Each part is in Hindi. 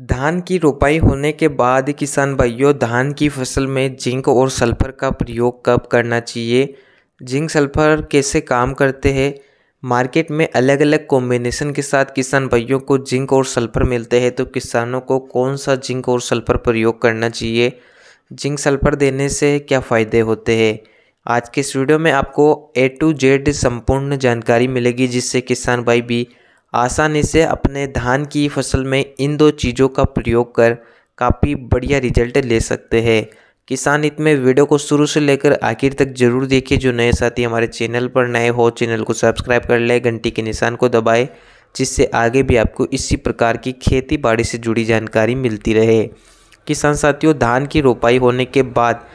धान की रोपाई होने के बाद किसान भाइयों धान की फसल में जिंक और सल्फर का प्रयोग कब करना चाहिए जिंक सल्फर कैसे काम करते हैं मार्केट में अलग अलग कॉम्बिनेशन के साथ किसान भाइयों को जिंक और सल्फर मिलते हैं तो किसानों को कौन सा जिंक और सल्फर प्रयोग करना चाहिए जिंक सल्फर देने से क्या फ़ायदे होते हैं आज के इस वीडियो में आपको ए टू जेड संपूर्ण जानकारी मिलेगी जिससे किसान भाई भी आसानी से अपने धान की फसल में इन दो चीज़ों का प्रयोग कर काफ़ी बढ़िया रिजल्ट ले सकते हैं किसान हित में वीडियो को शुरू से लेकर आखिर तक जरूर देखिए जो नए साथी हमारे चैनल पर नए हो चैनल को सब्सक्राइब कर ले घंटी के निशान को दबाएं जिससे आगे भी आपको इसी प्रकार की खेती बाड़ी से जुड़ी जानकारी मिलती रहे किसान साथियों धान की रोपाई होने के बाद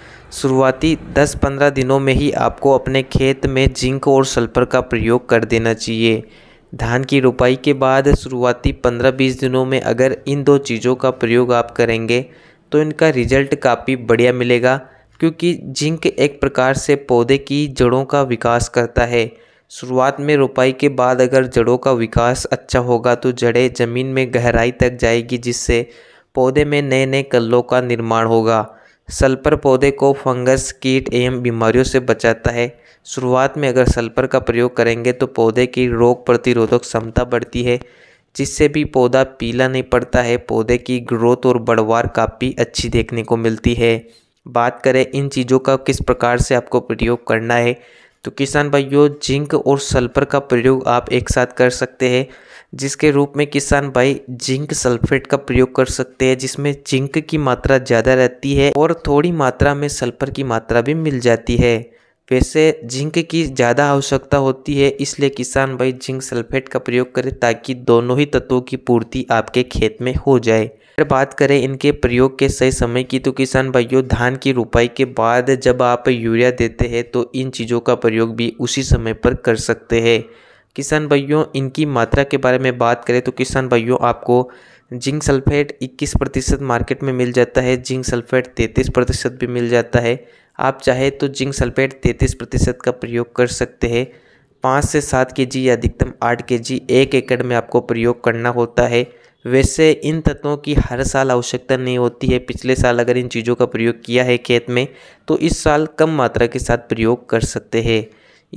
शुरुआती 10-15 दिनों में ही आपको अपने खेत में जिंक और सल्फर का प्रयोग कर देना चाहिए धान की रोपाई के बाद शुरुआती पंद्रह बीस दिनों में अगर इन दो चीज़ों का प्रयोग आप करेंगे तो इनका रिजल्ट काफ़ी बढ़िया मिलेगा क्योंकि जिंक एक प्रकार से पौधे की जड़ों का विकास करता है शुरुआत में रोपाई के बाद अगर जड़ों का विकास अच्छा होगा तो जड़ें ज़मीन में गहराई तक जाएगी जिससे पौधे में नए नए कल्लों का निर्माण होगा सल्पर पौधे को फंगस कीट एवं बीमारियों से बचाता है शुरुआत में अगर सल्पर का प्रयोग करेंगे तो पौधे की रोग प्रतिरोधक क्षमता बढ़ती है जिससे भी पौधा पीला नहीं पड़ता है पौधे की ग्रोथ और बढ़वार काफ़ी अच्छी देखने को मिलती है बात करें इन चीज़ों का किस प्रकार से आपको प्रयोग करना है तो किसान भाइयों जिंक और सल्फर का प्रयोग आप एक साथ कर सकते हैं जिसके रूप में किसान भाई जिंक सल्फेट का प्रयोग कर सकते हैं जिसमें जिंक की मात्रा ज़्यादा रहती है और थोड़ी मात्रा में सल्फर की मात्रा भी मिल जाती है वैसे जिंक की ज़्यादा आवश्यकता होती है इसलिए किसान भाई जिंक सल्फेट का प्रयोग करें ताकि दोनों ही तत्वों की पूर्ति आपके खेत में हो जाए अगर बात करें इनके प्रयोग के सही समय की तो किसान भाइयों धान की रुपाई के बाद जब आप यूरिया देते हैं तो इन चीज़ों का प्रयोग भी उसी समय पर कर सकते हैं किसान भाइयों इनकी मात्रा के बारे में बात करें तो किसान भाइयों आपको जिंक सल्फेट 21 प्रतिशत मार्केट में मिल जाता है जिंक सल्फेट 33 प्रतिशत भी मिल जाता है आप चाहे तो जिंक सल्फेट 33 प्रतिशत का प्रयोग कर सकते हैं पाँच से सात के जी या अधिकतम आठ के जी एक एकड़ में आपको प्रयोग करना होता है वैसे इन तत्वों की हर साल आवश्यकता नहीं होती है पिछले साल अगर इन चीज़ों का प्रयोग किया है खेत में तो इस साल कम मात्रा के साथ प्रयोग कर सकते हैं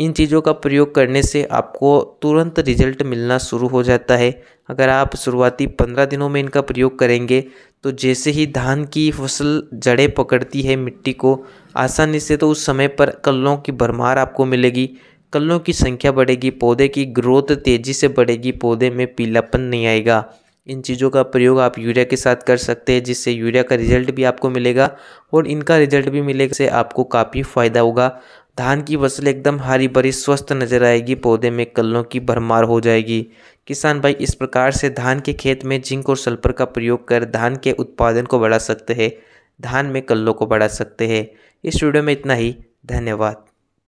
इन चीज़ों का प्रयोग करने से आपको तुरंत रिजल्ट मिलना शुरू हो जाता है अगर आप शुरुआती पंद्रह दिनों में इनका प्रयोग करेंगे तो जैसे ही धान की फसल जड़ें पकड़ती है मिट्टी को आसानी से तो उस समय पर कल्लों की भरमार आपको मिलेगी कल्लों की संख्या बढ़ेगी पौधे की ग्रोथ तेज़ी से बढ़ेगी पौधे में पीलापन नहीं आएगा इन चीज़ों का प्रयोग आप यूरिया के साथ कर सकते हैं जिससे यूरिया का रिजल्ट भी आपको मिलेगा और इनका रिजल्ट भी मिलेगा से आपको काफ़ी फ़ायदा होगा धान की फसल एकदम हरी भरी स्वस्थ नजर आएगी पौधे में कल्लों की भरमार हो जाएगी किसान भाई इस प्रकार से धान के खेत में जिंक और सल्फर का प्रयोग कर धान के उत्पादन को बढ़ा सकते हैं धान में कल्लों को बढ़ा सकते हैं इस वीडियो में इतना ही धन्यवाद